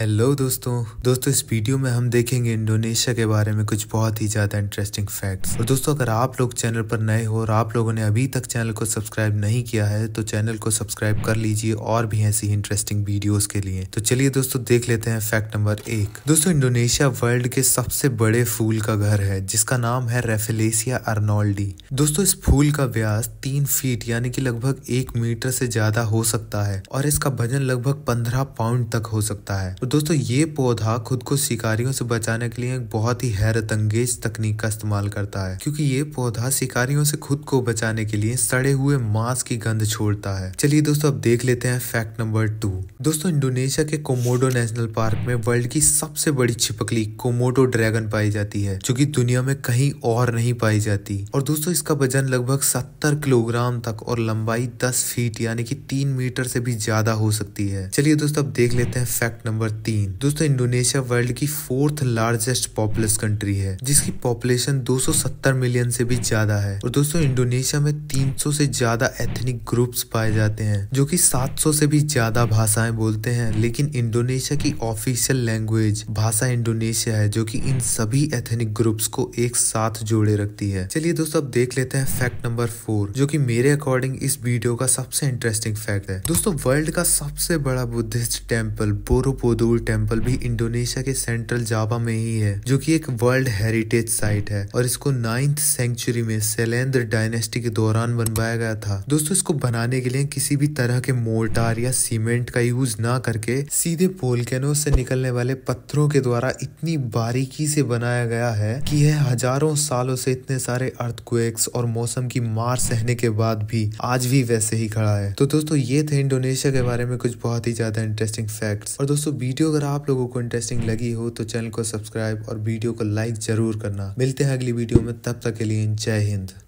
hello दोस्तों दोस्तों इस वीडियो में हम देखेंगे इंडोनेशिया के बारे में कुछ बहुत ही ज़्यादा इंटरेस्टिंग फैक्ट्स और दोस्तों अगर आप लोग चैनल पर नए हो और आप लोगों ने अभी तक चैनल को सब्सक्राइब नहीं किया है तो चैनल को सब्सक्राइब कर लीजिए और भी ऐसी इंटरेस्टिंग वीडियोस के लिए तो चलिए दोस्तों देख लेते हैं फैक्ट नंबर एक दोस्तों इंडोनेशिया वर्ल्ड के सबसे बड़े फूल का घर है जिसका नाम है रेफिलेसिया अर्नोल्डी दोस्तों इस फूल का व्यास तीन फीट यानी की लगभग एक मीटर से ज्यादा हो सकता है और इसका वजन लगभग पंद्रह पाउंड तक हो सकता है दोस्तों ये पौधा खुद को शिकारियों से बचाने के लिए एक बहुत ही हैरत अंगेज तकनीक का इस्तेमाल करता है क्योंकि ये पौधा शिकारियों से खुद को बचाने के लिए सड़े हुए मांस की गंध छोड़ता है चलिए दोस्तों अब देख लेते हैं फैक्ट नंबर टू दोस्तों इंडोनेशिया के कोमोडो नेशनल पार्क में वर्ल्ड की सबसे बड़ी छिपकली कोमोडो ड्रैगन पाई जाती है जो की दुनिया में कहीं और नहीं पाई जाती और दोस्तों इसका वजन लगभग सत्तर किलोग्राम तक और लंबाई दस फीट यानी की तीन मीटर से भी ज्यादा हो सकती है चलिए दोस्तों अब देख लेते हैं फैक्ट नंबर तीन दोस्तों इंडोनेशिया वर्ल्ड की फोर्थ लार्जेस्ट पॉपुलस कंट्री है जिसकी पॉपुलेशन 270 मिलियन से भी ज्यादा है और दोस्तों इंडोनेशिया में 300 से ज्यादा एथनिक ग्रुप्स पाए जाते हैं जो कि 700 से भी ज्यादा भाषाएं बोलते हैं लेकिन इंडोनेशिया की ऑफिशियल लैंग्वेज भाषा इंडोनेशिया है जो की इन सभी एथनिक ग्रुप्स को एक साथ जोड़े रखती है चलिए दोस्तों अब देख लेते हैं फैक्ट नंबर फोर जो की मेरे अकॉर्डिंग इस वीडियो का सबसे इंटरेस्टिंग फैक्ट है दोस्तों वर्ल्ड का सबसे बड़ा Buddhist temple Borobudur Borobudur temple भी इंडोनेशिया के सेंट्रल जावा में ही है जो की एक वर्ल्ड हेरिटेज साइट है और इसको नाइन्थ सेंचुरी में सेलेंद्र डायनेस्टी के दौरान बनवाया गया था दोस्तों इसको बनाने के लिए किसी भी तरह के मोर्टार या सीमेंट का यूज ना करके सीधे पोलकेनो से निकलने वाले पत्थरों के द्वारा इतनी बारीकी से बनाया गया है कि यह हजारों सालों से इतने सारे अर्थक्वेक्स और मौसम की मार सहने के बाद भी आज भी वैसे ही खड़ा है तो दोस्तों ये थे इंडोनेशिया के बारे में कुछ बहुत ही ज्यादा इंटरेस्टिंग फैक्ट्स और दोस्तों वीडियो अगर आप लोगों को इंटरेस्टिंग लगी हो तो चैनल को सब्सक्राइब और वीडियो को लाइक जरूर करना मिलते हैं अगली वीडियो में तब तक के लिए जय हिंद